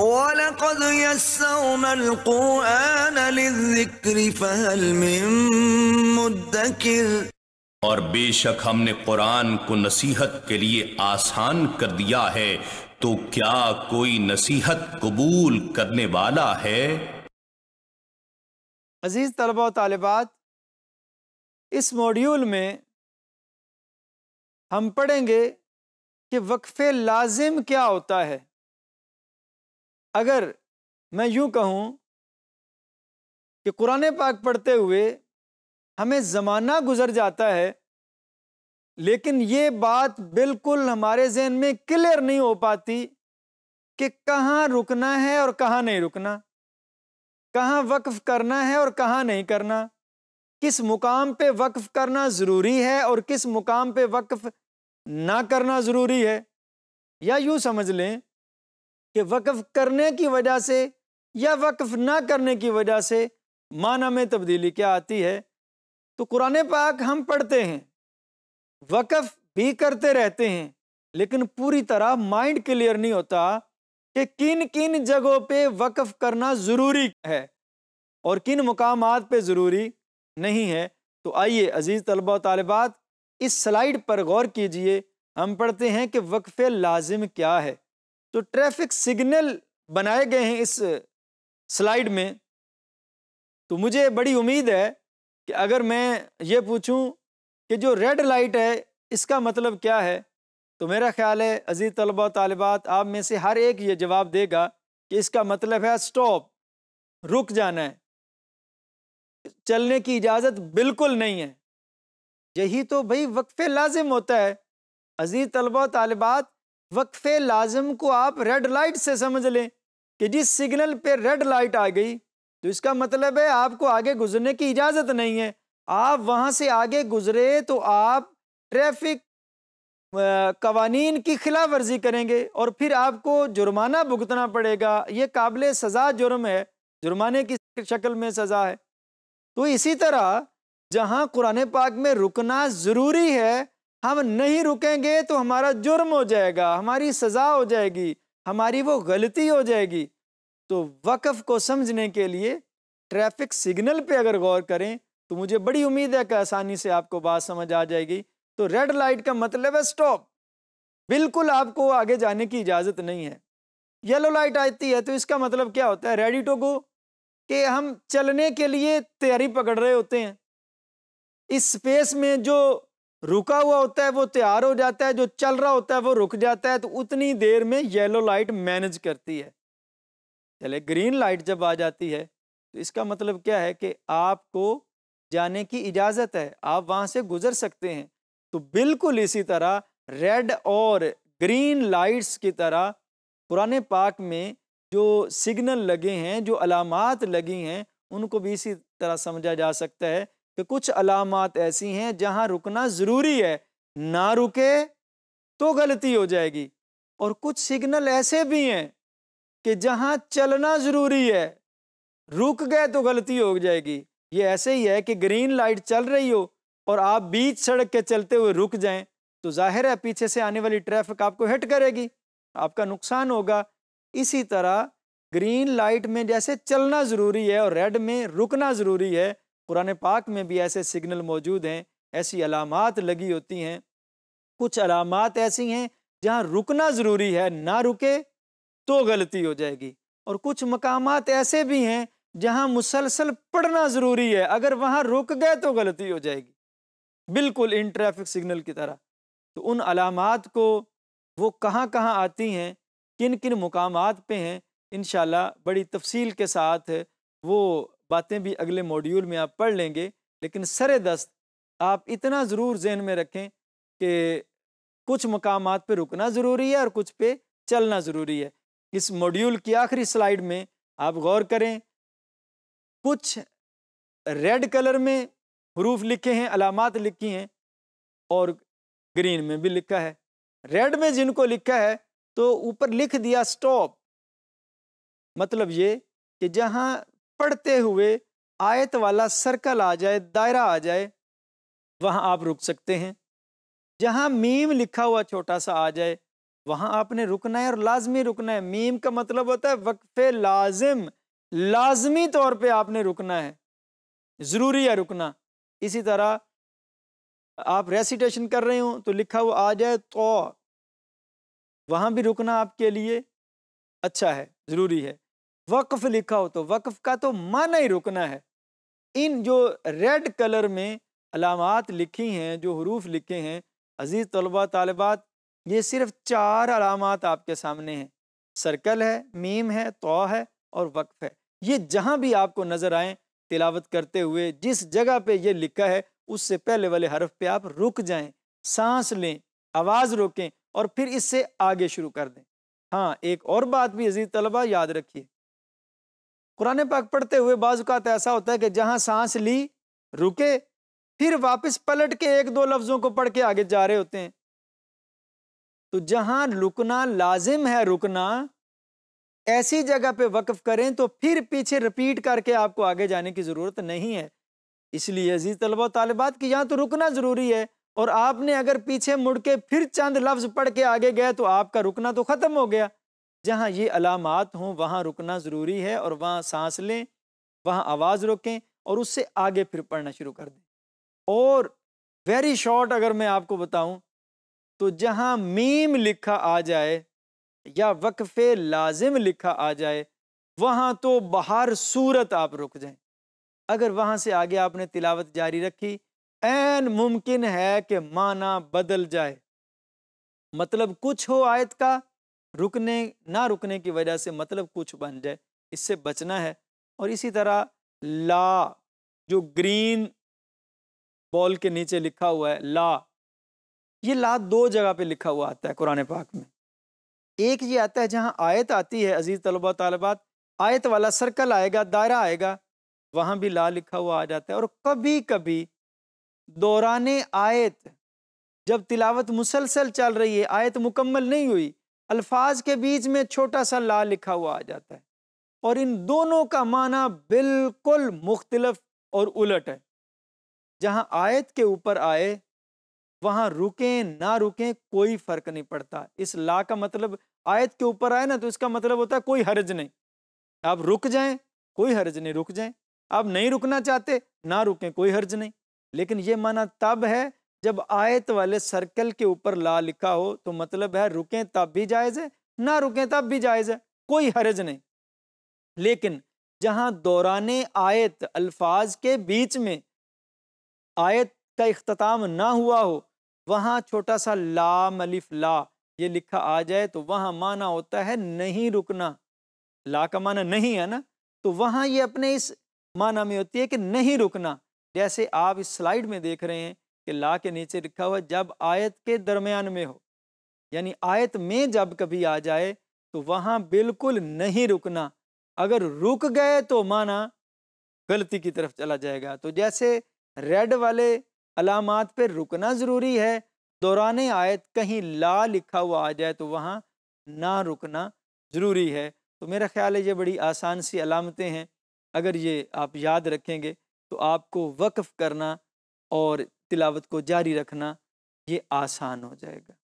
ولقد يسرنا القرآن للذكر فهل من مدكر और बेशक हमने कुरान को नसीहत के लिए आसान कर दिया है तो क्या कोई नसीहत कबूल करने वाला है अजीज़ तलबा तलबात इस मॉड्यूल में हम पढ़ेंगे कि वक्फे लाजिम क्या होता है अगर मैं यूँ कहूँ कि कुरान पाक पढ़ते हुए हमें ज़माना गुज़र जाता है लेकिन ये बात बिल्कुल हमारे जहन में क्लियर नहीं हो पाती कि कहाँ रुकना है और कहाँ नहीं रुकना कहाँ वक्फ़ करना है और कहाँ नहीं करना किस मुकाम पे वक्फ़ करना ज़रूरी है और किस मुकाम पे वक्फ़ ना करना ज़रूरी है या यूँ समझ लें कि वक्फ़ करने की वजह से या वक्फ़ ना करने की वजह से माना में तब्दीली क्या आती है तो कुरान पाक हम पढ़ते हैं वक़फ़ भी करते रहते हैं लेकिन पूरी तरह माइंड क्लियर नहीं होता कि किन किन जगहों पे वक्फ करना ज़रूरी है और किन मकाम पे ज़रूरी नहीं है तो आइए अज़ीज़ तलबा तलबात इस स्लाइड पर गौर कीजिए हम पढ़ते हैं कि वक्फ़ लाजिम क्या है तो ट्रैफिक सिग्नल बनाए गए हैं इस स्लाइड में तो मुझे बड़ी उम्मीद है कि अगर मैं ये पूछूं कि जो रेड लाइट है इसका मतलब क्या है तो मेरा ख्याल है अजीज़ तलबा तलबात आप में से हर एक ये जवाब देगा कि इसका मतलब है स्टॉप रुक जाना है चलने की इजाज़त बिल्कुल नहीं है यही तो भाई वक्फ़े लाजिम होता है अजीज़ तलबा तलबात वक्फे लाजम को आप रेड लाइट से समझ लें कि जिस सिग्नल पे रेड लाइट आ गई तो इसका मतलब है आपको आगे गुजरने की इजाज़त नहीं है आप वहाँ से आगे गुजरे तो आप ट्रैफिक कवानीन की खिलाफ वर्जी करेंगे और फिर आपको जुर्माना भुगतना पड़ेगा ये काबिल सज़ा जुर्म है जुर्माने की शक्ल में सज़ा है तो इसी तरह जहाँ कुरान पाक में रुकना ज़रूरी है हम नहीं रुकेंगे तो हमारा जुर्म हो जाएगा हमारी सज़ा हो जाएगी हमारी वो गलती हो जाएगी तो वक़ को समझने के लिए ट्रैफिक सिग्नल पे अगर गौर करें तो मुझे बड़ी उम्मीद है कि आसानी से आपको बात समझ आ जाएगी तो रेड लाइट का मतलब है स्टॉप बिल्कुल आपको आगे जाने की इजाज़त नहीं है येलो लाइट आती है तो इसका मतलब क्या होता है रेडी टू गो कि हम चलने के लिए तैयारी पकड़ रहे होते हैं इस स्पेस में जो रुका हुआ होता है वो तैयार हो जाता है जो चल रहा होता है वो रुक जाता है तो उतनी देर में येलो लाइट मैनेज करती है चले ग्रीन लाइट जब आ जाती है तो इसका मतलब क्या है कि आपको जाने की इजाज़त है आप वहाँ से गुजर सकते हैं तो बिल्कुल इसी तरह रेड और ग्रीन लाइट्स की तरह पुराने पाक में जो सिग्नल लगे हैं जो अलामत लगी हैं उनको भी इसी तरह समझा जा सकता है कि कुछ अलामत ऐसी हैं जहाँ रुकना ज़रूरी है ना रुके तो गलती हो जाएगी और कुछ सिग्नल ऐसे भी हैं कि जहाँ चलना ज़रूरी है रुक गए तो गलती हो जाएगी ये ऐसे ही है कि ग्रीन लाइट चल रही हो और आप बीच सड़क के चलते हुए रुक जाएं तो जाहिर है पीछे से आने वाली ट्रैफिक आपको हिट करेगी आपका नुकसान होगा इसी तरह ग्रीन लाइट में जैसे चलना ज़रूरी है और रेड में रुकना ज़रूरी है कुरान पाक में भी ऐसे सिग्नल मौजूद हैं ऐसी अलामत लगी होती हैं कुछ अलामत ऐसी हैं जहाँ रुकना ज़रूरी है ना रुके तो गलती हो जाएगी और कुछ मकाम ऐसे भी हैं जहाँ मुसलसल पढ़ना ज़रूरी है अगर वहाँ रुक गए तो गलती हो जाएगी बिल्कुल इन ट्रैफिक सिग्नल की तरह तो उन अलामत को वो कहाँ कहाँ आती हैं किन किन मकाम पे हैं इन बड़ी तफसील के साथ वो बातें भी अगले मॉड्यूल में आप पढ़ लेंगे लेकिन सर दस्त आप इतना ज़रूर जहन में रखें कि कुछ मकाम पर रुकना ज़रूरी है और कुछ पे चलना ज़रूरी है इस मॉड्यूल की आखिरी स्लाइड में आप गौर करें कुछ रेड कलर में हरूफ लिखे हैं अलामत लिखी हैं और ग्रीन में भी लिखा है रेड में जिनको लिखा है तो ऊपर लिख दिया स्टॉप मतलब ये कि जहाँ पढ़ते हुए आयत वाला सर्कल आ जाए दायरा आ जाए वहाँ आप रुक सकते हैं जहाँ मीम लिखा हुआ छोटा सा आ जाए वहाँ आपने रुकना है और लाजमी रुकना है मीम का मतलब होता है वक्फे लाजिम लाजमी तौर पे आपने रुकना है ज़रूरी है रुकना इसी तरह आप रेसिटेशन कर रहे हो तो लिखा हुआ आ जाए तो वहाँ भी रुकना आपके लिए अच्छा है ज़रूरी है वक्फ लिखा हो तो वक्फ का तो माना ही रुकना है इन जो रेड कलर में अलामत लिखी हैं जो हरूफ लिखे हैं अज़ीज़ तलबा तलबात ये सिर्फ चार अलामत आपके सामने हैं सर्कल है मीम है तो है और वक्फ है ये जहाँ भी आपको नज़र आए तिलावत करते हुए जिस जगह पे ये लिखा है उससे पहले वाले हरफ पे आप रुक जाएं सांस लें आवाज़ रोकें और फिर इससे आगे शुरू कर दें हाँ एक और बात भी अजीज तलबा याद रखिए कुरान पाक पढ़ते हुए बाजुकात ऐसा होता है कि जहाँ सांस ली रुके फिर वापस पलट के एक दो लफ्ज़ों को पढ़ के आगे जा रहे होते हैं तो जहां रुकना लाजिम है रुकना ऐसी जगह पे वक्फ करें तो फिर पीछे रिपीट करके आपको आगे जाने की ज़रूरत नहीं है इसलिए अजीज़ तलबा तलबात की यहाँ तो रुकना ज़रूरी है और आपने अगर पीछे मुड़ के फिर चंद लफ्ज़ पढ़ के आगे गए तो आपका रुकना तो ख़त्म हो गया जहाँ ये अलामत हों वहाँ रुकना ज़रूरी है और वहाँ सांस लें वहाँ आवाज़ रोकें और उससे आगे फिर पढ़ना शुरू कर दें और वेरी शॉर्ट अगर मैं आपको बताऊं तो जहां मीम लिखा आ जाए या वक्फ़े लाजिम लिखा आ जाए वहां तो बाहर सूरत आप रुक जाएं अगर वहां से आगे आपने तिलावत जारी रखी एन मुमकिन है कि माना बदल जाए मतलब कुछ हो आयत का रुकने ना रुकने की वजह से मतलब कुछ बन जाए इससे बचना है और इसी तरह ला जो ग्रीन बॉल के नीचे लिखा हुआ है ला ये ला दो जगह पे लिखा हुआ आता है कुरान पाक में एक ये आता है जहाँ आयत आती है अजीज़ तलबा तलबात आयत वाला सर्कल आएगा दायरा आएगा वहाँ भी ला लिखा हुआ आ जाता है और कभी कभी दौरान आयत जब तिलावत मुसलसल चल रही है आयत मुकम्मल नहीं हुई अल्फाज के बीच में छोटा सा ला लिखा हुआ आ जाता है और इन दोनों का माना बिल्कुल मुख्तलफ और उलट है जहाँ आयत के ऊपर आए वहाँ रुकें ना रुकें कोई फ़र्क नहीं पड़ता इस ला का मतलब आयत के ऊपर आए ना तो इसका मतलब होता है कोई हर्ज नहीं आप रुक जाएं कोई हर्ज नहीं रुक जाएं आप नहीं रुकना चाहते ना रुकें कोई हर्ज नहीं लेकिन ये माना तब है जब आयत वाले सर्कल के ऊपर ला लिखा हो तो मतलब है रुकें तब भी जायज़ है ना रुकें तब भी जायज़ है कोई हरज नहीं लेकिन जहां दौरान आयत अल्फाज के बीच में आयत का अख्ताम ना हुआ हो वहां छोटा सा ला मलिफ ला ये लिखा आ जाए तो वहां माना होता है नहीं रुकना ला का माना नहीं है ना तो वहां ये अपने इस माना में होती है कि नहीं रुकना जैसे आप इस स्लाइड में देख रहे हैं कि ला के नीचे लिखा हुआ जब आयत के दरमियान में हो यानी आयत में जब कभी आ जाए तो वहाँ बिल्कुल नहीं रुकना अगर रुक गए तो माना गलती की तरफ चला जाएगा तो जैसे रेड वाले अलामत पर रुकना ज़रूरी है दौरान आयत कहीं ला लिखा हुआ आ जाए तो वहाँ ना रुकना ज़रूरी है तो मेरा ख्याल है ये बड़ी आसान सी अलामतें हैं अगर ये आप याद रखेंगे तो आपको वक्फ़ करना और तिलावत को जारी रखना ये आसान हो जाएगा